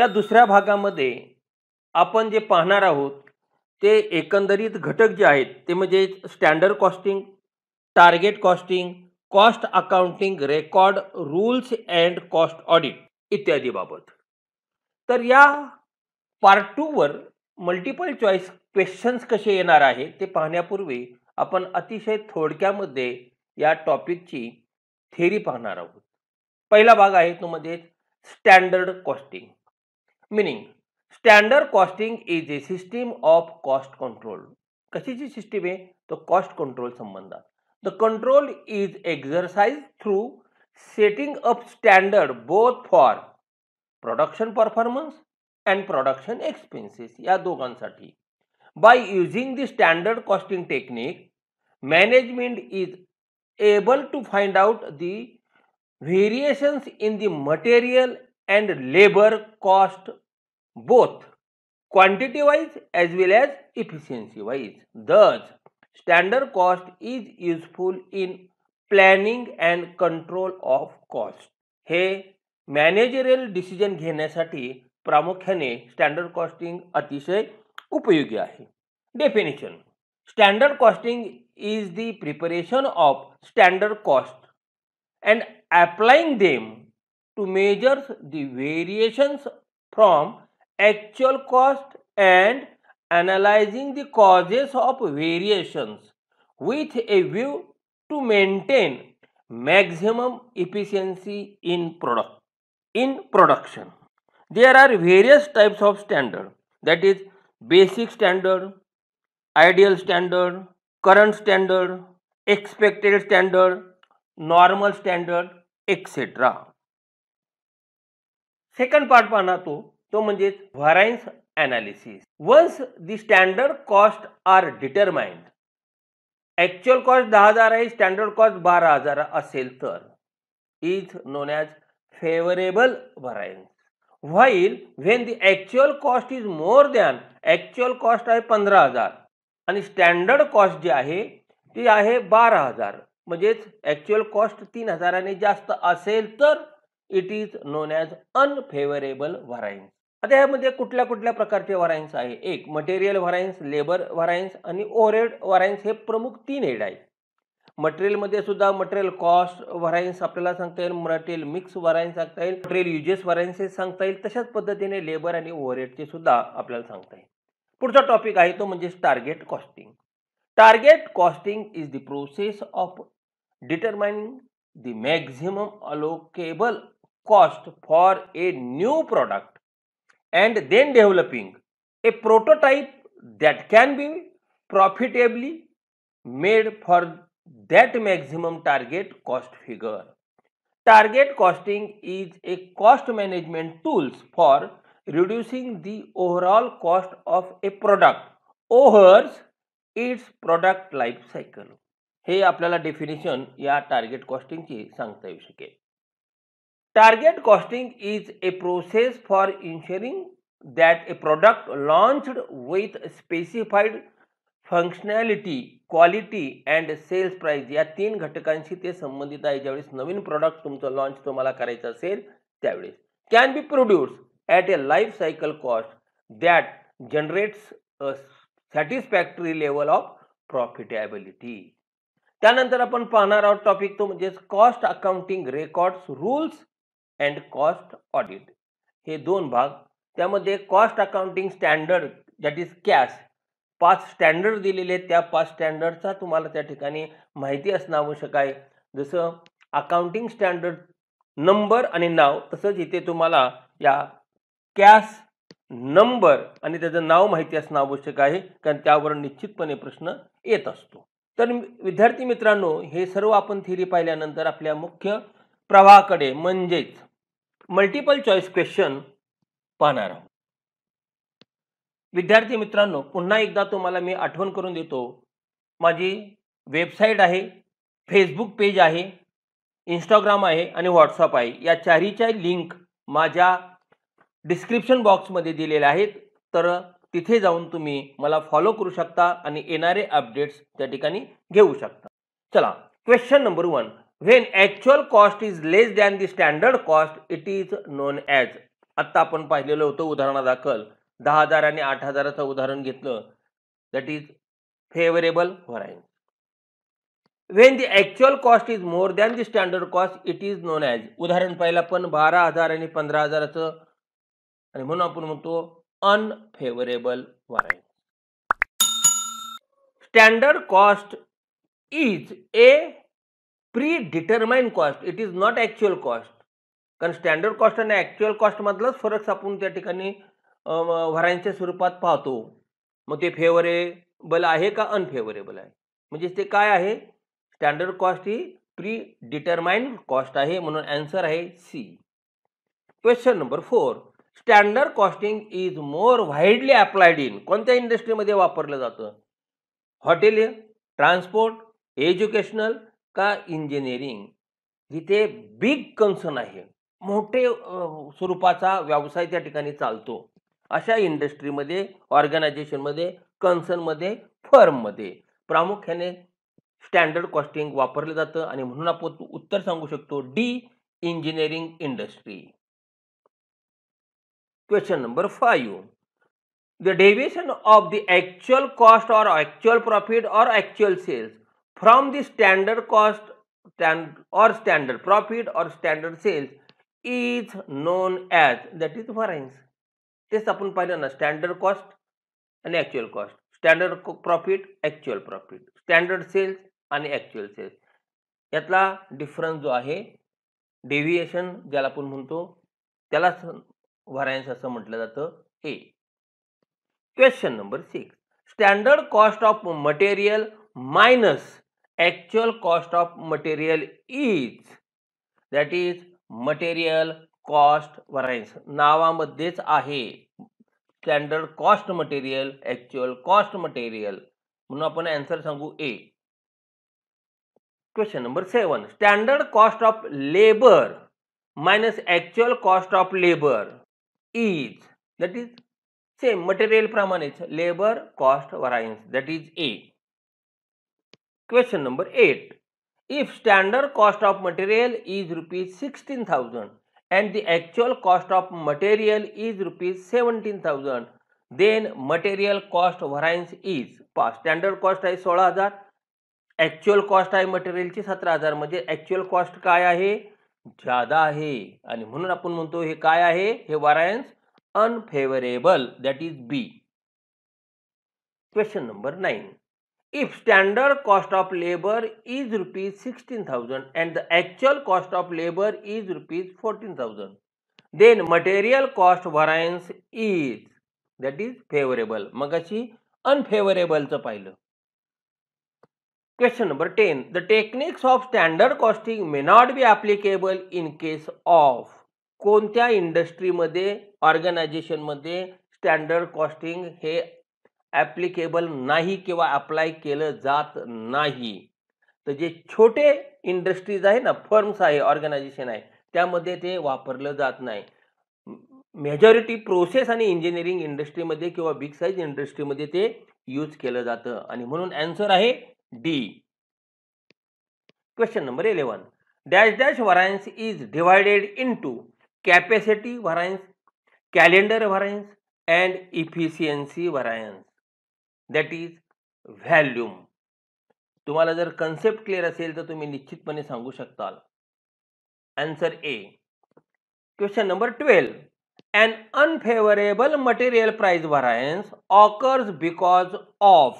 या दुसऱ्या भागामध्ये आपण जे पाहणार आहोत ते एकंदरीत घटक जे आहेत ते म्हणजे standard costing target costing cost accounting record rules and cost audit इत्यादी बाबत तर या पार्ट टूवर मल्टिपल चॉईस क्वेश्चन्स कसे येणार आहे ते पाहण्यापूर्वी आपण अतिशय थोडक्यामध्ये या टॉपिकची थेरी पाहणार आहोत पहिला भाग आहे तो म्हणजे standard costing meaning standard costing is a system of cost control कशीची सिस्टीम आहे तो कॉस्ट कंट्रोल संबंधात the control is exercise through setting up standard both for production performance and production expenses या दोघांसाठी by using the standard costing technique management is able to find out the variations in the material and labour cost both quantity wise as well as efficiency wise. Thus, standard cost is useful in planning and control of cost हे managerial decision घेण्यासाठी प्रामुख्याने standard costing अतिशय उपयोगी आहे definition standard costing is the preparation of standard cost and applying them to measures the variations from actual cost and analyzing the causes of variations with a view to maintain maximum efficiency in product in production there are various types of standard that is basic standard ideal standard current standard expected standard normal standard etc second part pa to तो म्हणजेच variance analysis once the standard cost are determined actual cost दहा हजार आहे standard cost बारा हजार असेल तर is known as favourable variance while when the actual cost is more than actual cost आहे पंधरा हजार आणि स्टँडर्ड कॉस्ट जी आहे ती आहे बारा हजार म्हणजेच ॲक्च्युअल कॉस्ट तीन हजाराने जास्त असेल तर it is known as unfavourable variance आता यामध्ये कुठल्या कुठल्या प्रकारचे व्हरायन्स आहे एक मटेरियल व्हरायन्स लेबर व्हरायन्स आणि ओरेड व्हरायन्स हे प्रमुख तीन एड आहेत मटेरियलमध्ये सुद्धा मटेरियल कॉस्ट व्हरायन्स आपल्याला सांगता येईल मटेरियल मिक्स व्हरायन्स सांगता येईल मटेरियल युजेस व्हरायन्स सांगता येईल तशाच पद्धतीने लेबर आणि ओव्हरहेडचे सुद्धा आपल्याला सांगता येईल पुढचा टॉपिक आहे तो म्हणजे target costing target costing is the process of determining the maximum allocable cost for a new product and then developing a prototype that can be profitably made for that maximum target cost figure. Target costing is a cost management tools for reducing the overall cost of a product over its product life cycle. हे aplyala definition या target costing chi sangta शकेल Target costing is a process for ensuring that a product launched with specified functionality quality and sales price या तीन घटकांशी ते संबंधित आहे ज्यावेळेस नवीन प्रॉडक्ट तुमचं लॉन्च तुम्हाला करायचं असेल त्यावेळेस can be produce at a life cycle cost that generates a satisfactory level of profitability त्यानंतर आपण पाहणार आहोत टॉपिक तो म्हणजेच cost accounting records rules and cost audit हे दोन भाग त्यामध्ये cost accounting standard that is CAS पाच स्टँडर्ड दिलेले आहेत त्या पाच स्टँडर्डचा तुम्हाला त्या ठिकाणी माहिती असणं आवश्यक आहे जसं अकाउंटिंग स्टँडर्ड नंबर आणि नाव तसंच इथे तुम्हाला या कॅश नंबर आणि त्याचं नाव माहिती असणं आवश्यक आहे कारण त्यावर निश्चितपणे प्रश्न येत असतो तर विद्यार्थी मित्रांनो हे सर्व आपण थिरी पाहिल्यानंतर आपल्या मुख्य प्रवाहाकडे म्हणजेच मल्टिपल चॉईस क्वेश्चन पाहणार आहोत विद्यार्थी मित्रांनो पुन्हा एकदा तुम्हाला मी आठवण करून देतो माझी वेबसाईट आहे फेसबुक पेज आहे इंस्टाग्राम आहे आणि व्हॉट्सअप आहे या चारीच्या लिंक माझ्या डिस्क्रिप्शन बॉक्समध्ये दिलेल्या आहेत तर तिथे जाऊन तुम्ही मला फॉलो करू शकता आणि येणारे अपडेट्स त्या ठिकाणी घेऊ शकता चला question number one when actual cost is less than the standard cost it is known as आत्ता आपण पाहिलेलं होतं उदाहरणादाखल दहा हजार आणि आठ हजाराचं उदाहरण घेतलं that is favourable variance when the actual cost is more than the standard cost it is known as उदाहरण पाहिलं आपण बारा हजार आणि पंधरा हजाराचं आणि म्हणून आपण म्हणतो unfavourable variance standard cost is a predetermined cost it is not actual cost कारण स्टँडर्ड कॉस्ट आणि ॲक्च्युअल कॉस्टमधलाच फरक आपण त्या ठिकाणी वरांच्या स्वरूपात पाहतो मग ते फेवरेबल आहे का अनफेवरेबल आहे म्हणजे ते काय आहे स्टँडर्ड कॉस्ट ही प्री डिटरमाइंड कॉस्ट आहे म्हणून ॲन्सर आहे C question number four standard costing is more widely applied in कोणत्या इंडस्ट्रीमध्ये वापरलं जातं हॉटेल ट्रान्सपोर्ट एज्युकेशनल का इंजिनिअरिंग जिथे बिग कन्सर्न आहे मोठे स्वरूपाचा व्यवसाय त्या ठिकाणी चालतो अशा इंडस्ट्रीमध्ये ऑर्गनायझेशनमध्ये कन्सर्नमध्ये फर्ममध्ये प्रामुख्याने स्टँडर्ड कॉस्टिंग वापरलं जातं आणि म्हणून आपण उत्तर सांगू शकतो D engineering industry question number five the deviation of the actual cost or actual profit or actual sales from the standard cost stand, or standard profit or standard sales is known as that is variance तेच आपण पाहिलं ना standard cost आणि actual cost standard profit actual profit standard sales आणि actual sales यातला difference जो आहे deviation ज्याला आपण म्हणतो त्यालाच व्हरायन्स असं म्हटलं जातं हे question number six standard cost of material minus actual cost of material is that is material cost variance नावामध्येच आहे standard cost material actual cost material म्हणून आपण अँसर सांगू A question number seven standard cost of labour minus actual cost of labour is that is same material प्रमाणेच labour cost variance that is A question number eight if standard cost of material is rupees sixteen thousand and dual cost of material is rupees seventeen thousand then material cost variance is पा standard cost आहे सोळा हजार actual cost आहे material ची सतरा हजार म्हणजे actual cost काय आहे ज्यादा आहे आणि म्हणून आपण म्हणतो हे काय आहे हे variance unfavourable that is B question number nine if standard cost of labour is rupees sixteen thousand and the actual cost of labour is rupees fourteen thousand then material cost variance is that is favourable मग अशी अनफेवरेबलचं पाहिलं question number ten the techniques of standard costing may not be applicable in case of कोणत्या इंडस्ट्रीमध्ये ऑर्गनायझेशनमध्ये standard costing हे applicable नाही किंवा अप्लाय केलं जात नाही तर जे छोटे इंडस्ट्रीज आहे ना फर्म्स आहे ऑर्गनायझेशन आहे त्यामध्ये ते वापरलं जात नाही मेजॉरिटी प्रोसेस आणि इंजिनिअरिंग इंडस्ट्रीमध्ये किंवा बिग साईज इंडस्ट्रीमध्ये ते यूज केलं जातं आणि म्हणून अँसर आहे D question number eleven dash dash variance is divided into capacity variance calendar variance and efficiency variance that is volume तुम्हाला जर कन्सेप्ट क्लिअर असेल तर तुम्ही निश्चितपणे सांगू शकताल answer A question number twelve an unfavourable material price variance occurs because of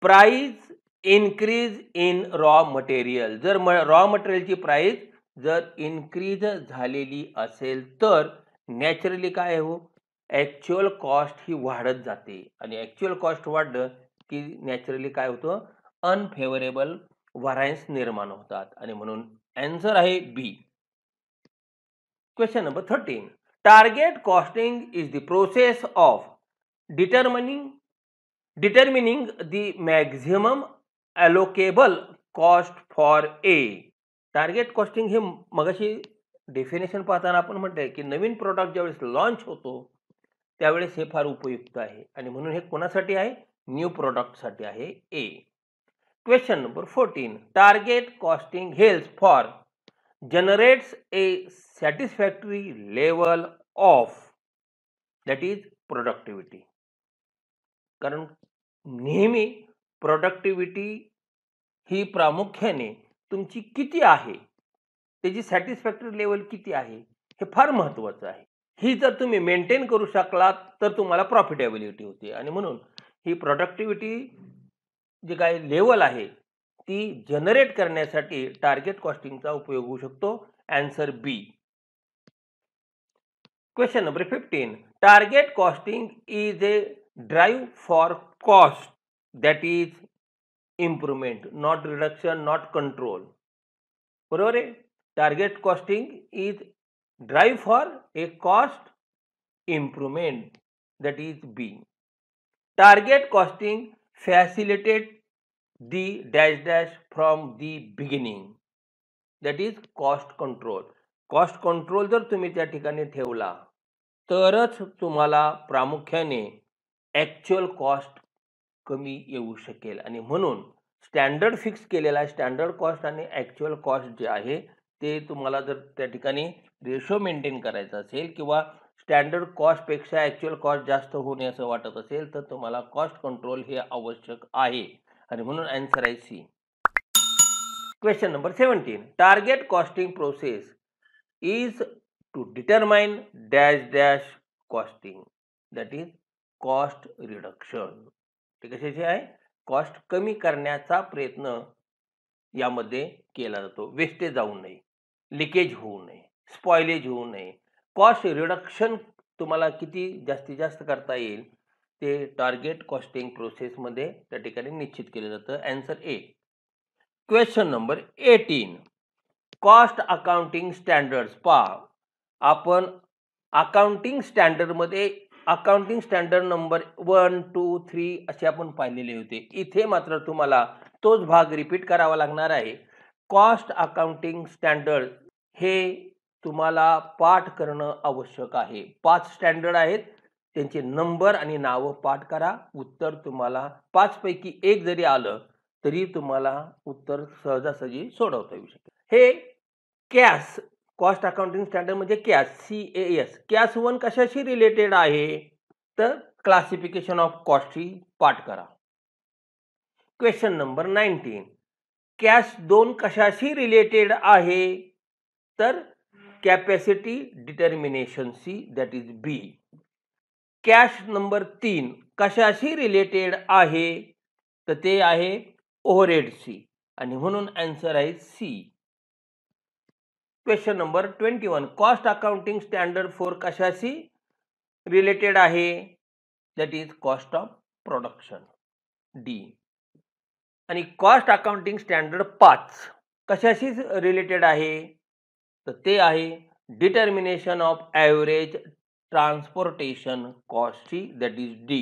price increase in raw material जर म रॉ मटेरियलची प्राइस जर इन्क्रीज झालेली असेल तर नॅचरली काय हो ॲक्च्युअल कॉस्ट ही वाढत जाते आणि ॲक्च्युअल कॉस्ट वाढलं की नॅचरली काय होतं अनफेवरेबल व्हरायन्स निर्माण होतात आणि म्हणून अँसर आहे B question number thirteen target costing is the process of determining determining the maximum allocable cost for a target costing हे मगाशी डेफिनेशन पाहताना आपण म्हटलंय की नवीन प्रोडक्ट ज्यावेळेस लॉन्च होतो त्यावेळेस हे फार उपयुक्त आहे आणि म्हणून हे कोणासाठी आहे न्यू साठी आहे A question number fourteen target costing helps for generates a satisfactory level of that is productivity कारण नेहमी प्रोडक्टिव्हिटी ही प्रामुख्याने तुमची किती आहे त्याची सॅटिस्फॅक्टरी लेवल किती आहे हे फार महत्त्वाचं आहे ही जर तुम्ही मेंटेन करू शकलात तर तुम्हाला प्रॉफिटेबिलिटी होते आणि म्हणून ही प्रोडक्टिव्हिटी जी काही लेवल आहे ती जनरेट करण्यासाठी टार्गेट कॉस्टिंगचा उपयोग होऊ शकतो answer B question number fifteen target costing is a drive for cost that is improvement not reduction not control बरोबर आहे target costing is drive for a cost improvement that is B. Target costing facilitated the dash dash from the beginning that is cost control. Cost control जर तुम्ही त्या ठिकाणी ठेवला तरच तुम्हाला प्रामुख्याने ॲक्च्युअल कॉस्ट कमी येऊ शकेल आणि म्हणून स्टँडर्ड फिक्स केलेला स्टँडर्ड कॉस्ट आणि ॲक्च्युअल कॉस्ट जे आहे ते तुम्हाला जर त्या ठिकाणी रेशो मेंटेन करायचा असेल किंवा स्टँडर्ड कॉस्टपेक्षा ॲक्च्युअल कॉस्ट जास्त होणे असं वाटत असेल तर तुम्हाला कॉस्ट कंट्रोल हे आवश्यक आहे आणि म्हणून अँसर आहे C question number seventeen target costing process is to determine dash dash costing that is cost reduction ते कशाचे आहे कॉस्ट कमी करण्याचा प्रयत्न यामध्ये केला जातो वेस्टेज जाऊ नये लिकेज होऊ नये स्पॉइलेज होऊ नये कॉस्ट रिडक्शन तुम्हाला किती जास्तीत जास्त करता येईल ते टार्गेट कॉस्टिंग प्रोसेसमध्ये त्या ठिकाणी निश्चित केलं जातं answer A question number eighteen cost accounting standards पा आपण अकाउंटिंग स्टँडर्डमध्ये accounting standard number one two three असे आपण पाहिलेले होते इथे मात्र तुम्हाला तोच भाग रिपीट करावा लागणार आहे कॉस्ट अकाउंटिंग स्टँडर्ड हे तुम्हाला पाठ करणं आवश्यक आहे पाच स्टँडर्ड आहेत त्यांचे नंबर आणि नावं पाठ करा उत्तर तुम्हाला पाचपैकी एक जरी आलं तरी तुम्हाला उत्तर सहजासहजी सोडवता येऊ शकेल हे कॅस कॉस्ट अकाउंटिंग स्टँडर्ड म्हणजे CAS C A S CAS one कशाशी रिलेटेड आहे तर क्लासिफिकेशन ऑफ कॉस्टची पाठ करा क्वेश्चन नंबर नाईन्टीन कॅश दोन कशाशी रिलेटेड आहे तर capacity determination C that is B CAS number तीन कशाशी रिलेटेड आहे तर ते आहे सी आणि म्हणून अँसर आहे C question number twenty one cost accounting standard four कशाशी रिलेटेड आहे that is cost of production D आणि कॉस्ट अकाउंटिंग स्टँडर्ड पाच कशाशी रिलेटेड आहे तर ते आहे डिटर्मिनेशन ऑफ ॲव्हरेज ट्रान्सपोर्टेशन कॉस्टची that is D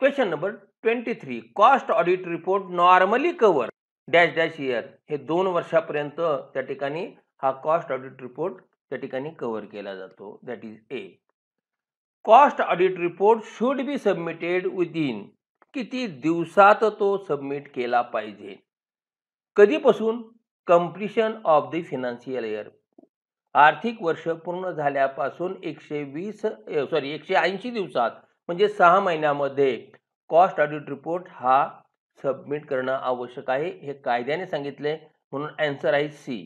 question number twenty three cost audit report normally cover dash dash year हे दोन वर्षापर्यंत त्या ठिकाणी हा कॉस्ट ऑडिट रिपोर्ट त्या ठिकाणी कव्हर केला जातो that is A cost audit report should be submitted within किती दिवसात तो सबमिट केला पाहिजे कधीपासून completion of the financial year आर्थिक वर्ष पूर्ण झाल्यापासून एकशे वीस सॉरी एकशे ऐंशी दिवसात म्हणजे सहा महिन्यामध्ये कॉस्ट ऑडिट रिपोर्ट हा सबमिट करणं आवश्यक आहे हे कायद्याने सांगितले म्हणून ॲन्सर आहे सी